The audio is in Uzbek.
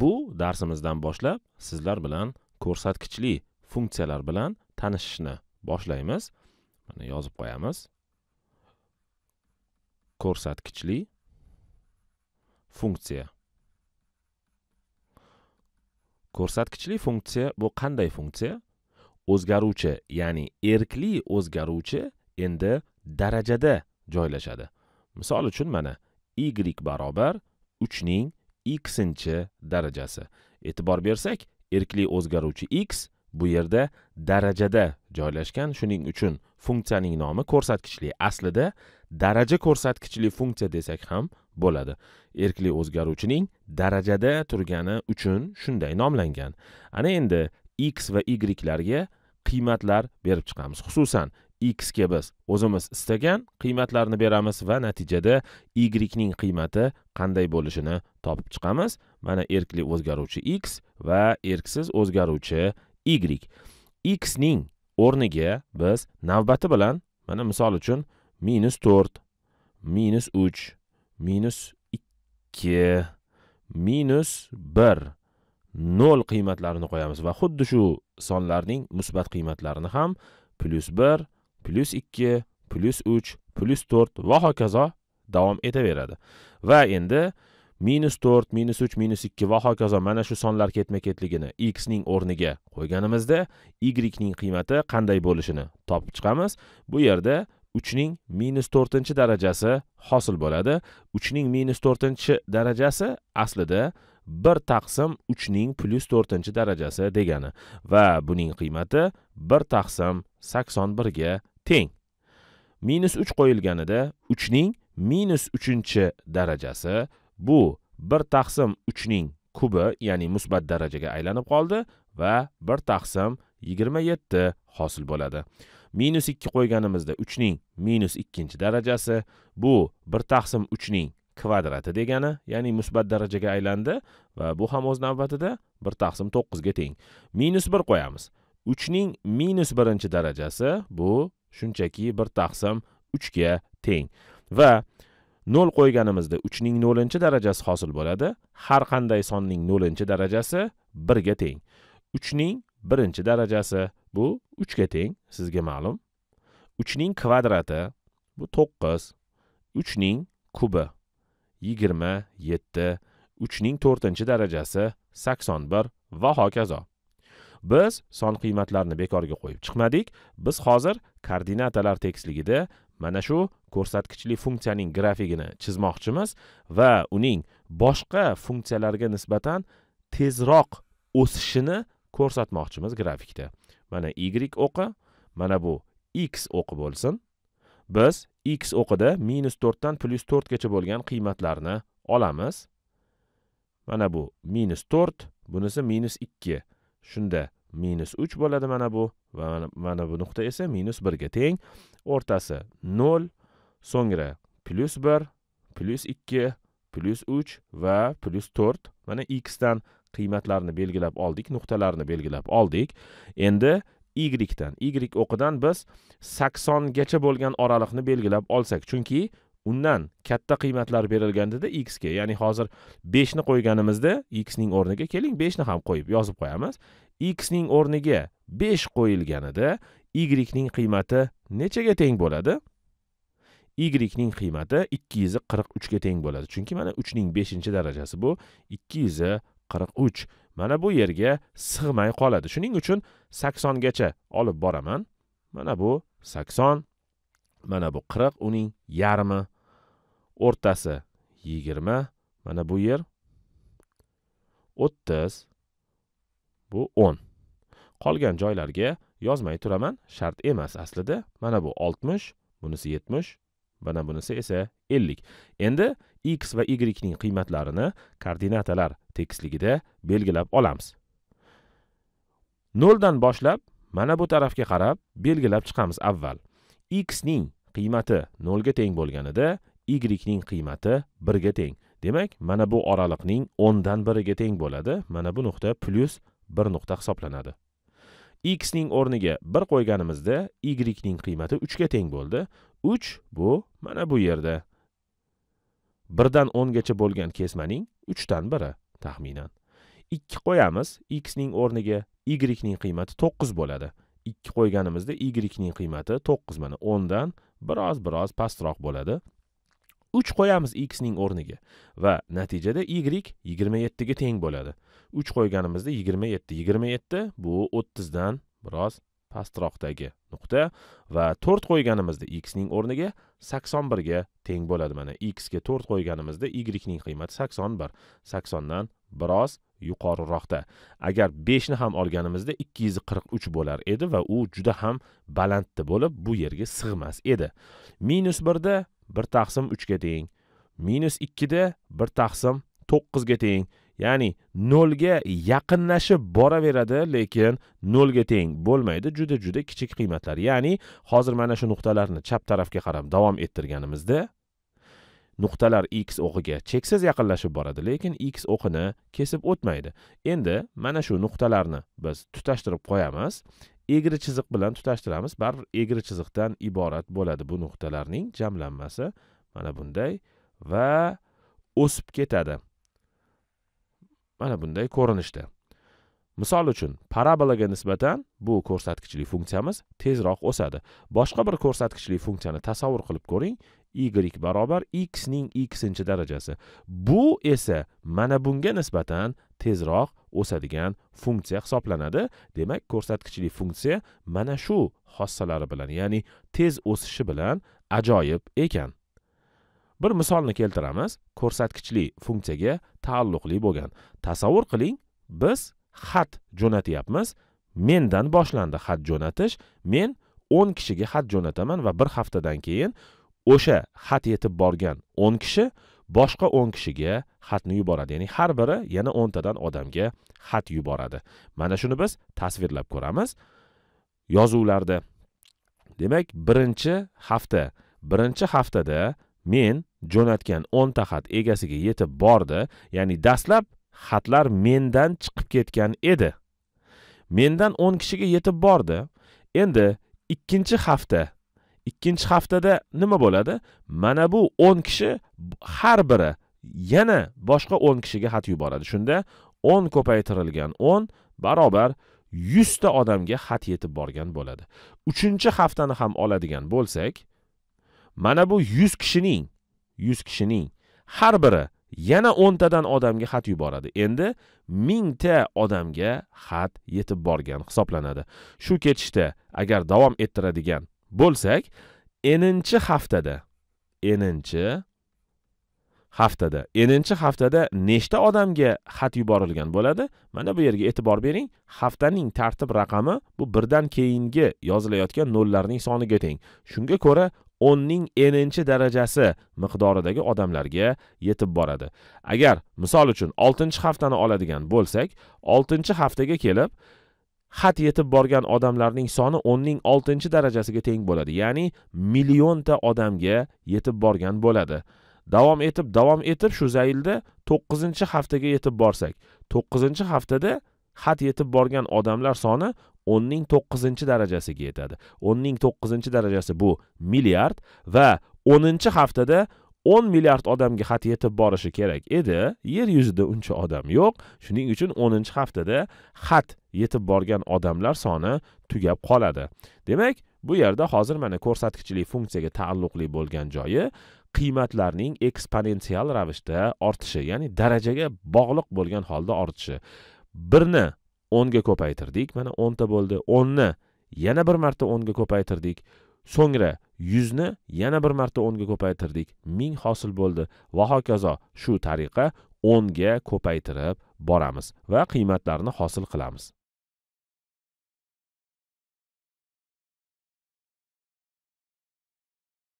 bu darsimizdan boshlab sizlar bilan ko'rsatkichli funksiyalar bilan tanishishni boshlaymiz mana yozib qo'yamiz ko'rsatkichli funksiya ko'rsatkichli funksiya bu qanday funksiya o'zgaruvchi ya'ni erkli o'zgaruvchi endi darajada joylashadi misol uchun mana y barobar uchning x darajasi e'tibor bersak erkli o'zgaruvchi x bu yerda darajada joylashgan shuning uchun funksiyaning nomi ko'rsatkichli aslida daraja ko'rsatkichli funksiya desak ham bo'ladi erkli o'zgaruvchining darajada turgani uchun shunday nomlangan ana endi x va y larga qiymatlar berib chiqamiz xususan x ga biz o'zimiz istagan qiymatlarni beramiz va natijada y ning qiymati qanday bo'lishini topib chiqamiz mana erkli o'zgaruvchi x va erksiz o'zgaruvchi y x ning o'rniga biz navbati bilan mana misol uchun minus to'rt minus uch minus ikki minus bir nol qiymatlarini qo'yamiz va xuddi shu sonlarning musbat qiymatlarini ham plyus bir plus 2, plus 3, plus 4 va hokazo davom etaveradi va endi minus 4, minus 3, minus 2 va hokazo mana shu sonlar ketma ketligini x ning o'rniga qo'yganimizda y ning qiymati qanday bo'lishini topib chiqamiz bu yerda 3 ning minus 4 darajasi hosil bo'ladi 3 ning minus 4 darajasi aslida 1 taqsim 3 ning plus 4 darajasi degani va buning qiymati 1 taqsim 81 ga teng minus 3 qo'yilganida 3 ning minus 3 darajasi bu 1 taqsim 3 ning kubi ya'ni musbat darajaga aylanib qoldi va 1 taqsim 27 hosil bo'ladi minus 2 qo'yganimizda 3 ning minus 2 darajasi bu 1 taqsim 3 ning kvadrati degani ya'ni musbat darajaga aylandi va bu ham o'z navbatida 1 taqsim 9 ga teng minus 1 qo'yamiz 3 ning minus 1 darajasi bu shunchaki bir taqsim 3 ga teng va 0 qo'yganimizda 3 ning 0 darajasi hosil bo'ladi har qanday sonning 0 darajasi 1 ga teng 3 ning 1 darajasi bu 3 ga teng sizga ma'lum 3 ning kvadrati bu 9 3 ning kubi 27 3 ning 4 darajasi 81 va hokazo biz son qiymatlarni bekorga qo'yib chiqmadik biz hozir koordinatalar tekisligida mana shu ko'rsatkichli funksiyaning grafigini chizmoqchimiz va uning boshqa funksiyalarga nisbatan tezroq o'sishini ko'rsatmoqchimiz grafikda mana y o'qi mana bu x o'qi bo'lsin biz x o'qida minus to'rtdan plyus to'rtgacha bo'lgan qiymatlarni olamiz mana bu minus to'rt bunisi minus ikki shunda minus uch bo'ladi mana bu va mana bu nuqta esa minus birga teng o'rtasi nol so'ngra plyus bir plyus ikki plyus uch va plyus to'rt mana x dan qiymatlarni belgilab oldik nuqtalarni belgilab oldik endi y dan y o'qidan biz saksongacha bo'lgan oraliqni belgilab olsak chunki undan katta qiymatlar berilganda x ga ya'ni hozir beshni qo'yganimizda x ning o'rniga keling beshni ham qo'yib yozib qo'yamiz x ning o'rniga besh qo'yilganida y ning qiymati nechaga teng bo'ladi y ning qiymati ikki yuz qirq uchga teng bo'ladi chunki mana ning beshinchi darajasi bu ikki yuz qirq uch mana bu yerga sig'may qoladi shuning uchun saksongacha olib boraman mana bu sakson mana bu qirq uning yarmi o'rtasi yigirma mana bu yer o'ttiz bu o'n qolgan joylarga yozmay turaman shart emas aslida mana bu oltmish bunisi yetmish mana bunisi esa ellik endi x va y ning qiymatlarini koordinatalar tekisligida belgilab olamiz noldan boshlab mana bu tarafga qarab belgilab chiqamiz avval x ning qiymati nolga teng bo'lganida y ning qiymati 1 ga teng demak mana bu oraliqning 10 dan 1 ga teng bo'ladi mana bu nuqta plus 1 nuqta hisoblanadi x ning o'rniga 1 qo'yganimizda y ning qiymati 3 ga teng bo'ldi 3 bu mana bu yerda 1 dan 10 gacha bo'lgan kesmaning 3 dan 1 taxminan 2 qo'yamiz x ning o'rniga y ning qiymati 9 bo'ladi 2 qo'yganimizda y ning qiymati 9 mana 10 dan biroz biroz pastroq bo'ladi 3 qo'yamiz x ning o'rniga va natijada y 27 ga teng bo'ladi 3 qo'yganimizda 27 27 bu 30 dan biroz pastroqdagi nuqta va 4 qo'yganimizda x ning o'rniga 81 ga teng bo'ladi mana x ga 4 qo'yganimizda y ning qiymati 81 80 dan biroz yuqoriroqda agar 5 ni ham olganimizda 243 bo'lar edi va u juda ham balandda bo'lib bu yerga sig'mas edi 1 da bir taqsim ga teng minus da bir taqsim ga teng ya'ni 0 ga yaqinlashib boraveradi lekin 0 ga teng bo'lmaydi juda juda kichik qiymatlar ya'ni hozir mana shu nuqtalarni chap tarafga qarab davom ettirganimizda nuqtalar x o'qiga cheksiz yaqinlashib boradi lekin x o'qini kesib o'tmaydi endi mana shu nuqtalarni biz tutashtirib qo'yamiz egri chiziq bilan tutashtiramiz baribir egri chiziqdan iborat bo'ladi bu nuqtalarning jamlanmasi mana bunday va o'sib ketadi mana bunday ko'rinishda misol uchun parabolaga nisbatan bu ko'rsatkichli funksiyamiz tezroq o'sadi boshqa bir ko'rsatkichli funksiyani tasavvur qilib ko'ring y barobar x ning x darajasi bu esa mana bunga nisbatan tezroq o'sadigan funksiya hisoblanadi demak ko'rsatkichli funksiya mana shu xossalari bilan ya'ni tez o'sishi bilan ajoyib ekan bir misolni keltiramiz ko'rsatkichli funksiyaga taalluqli bo'lgan tasavvur qiling biz xat jo'natyapmiz mendan boshlandi xat jo'natish men o'n kishiga xat jo'nataman va bir haftadan keyin o'sha xat yetib borgan o'n kishi boshqa o'n kishiga xatni yuboradi ya'ni har biri yana o'ntadan odamga xat yuboradi mana shuni biz tasvirlab ko'ramiz yozuvlarda demak birinchi hafta birinchi haftada men jo'natgan o'nta xat egasiga yetib bordi ya'ni dastlab xatlar mendan chiqib ketgan edi mendan o'n kishiga yetib bordi endi ikkinchi hafta ikkinchi haftada nima bo'ladi mana bu o'n kishi har biri yana boshqa o'n kishiga xat yuboradi shunda o'n ko'paytirilgan o'n barobar yuzta odamga xat yetib borgan bo'ladi uchinchi haftani ham oladigan bo'lsak mana bu yuz kishining yuz kishining har biri yana o'ntadan odamga xat yuboradi endi mingta odamga xat yetib borgan hisoblanadi shu ketishda agar davom ettiradigan bo'lsak eninchi haftada eninchi haftada eninchi haftada nechta odamga xat yuborilgan bo'ladi mana bu yerga e'tibor bering haftaning tartib raqami bu birdan keyingi yozilayotgan nollarning soniga teng shunga ko'ra o'nning eninchi darajasi miqdoridagi odamlarga yetib boradi agar misol uchun oltinchi haftani oladigan bo'lsak oltinchi haftaga kelib xat yetib borgan odamlarning soni 10 ning 6 darajasiga teng bo'ladi ya'ni millionta odamga yetib borgan bo'ladi davom etib davom etib shu zaylda 9 haftaga yetib borsak 9 haftada xat yetib borgan odamlar soni 10 ning 9 darajasiga yetadi 10 ning 9 darajasi bu milliard va 10 haftada 10 milliard odamga xat yetib borishi kerak edi yer yuzida uncha odam yo'q shuning uchun 10 haftada xat yetib borgan odamlar soni tugab qoladi demak bu yerda hozir mana ko'rsatkichli funksiyaga taalluqli bo'lgan joyi qiymatlarning eksponensial ravishda ortishi ya'ni darajaga bog'liq bo'lgan holda ortishi birni o'nga ko'paytirdik mana o'nta bo'ldi o'nni yana bir marta o'nga ko'paytirdik so'ngra yuzni yana bir marta o'nga ko'paytirdik ming hosil bo'ldi va hokazo shu tariqa o'nga ko'paytirib boramiz va qiymatlarni hosil qilamiz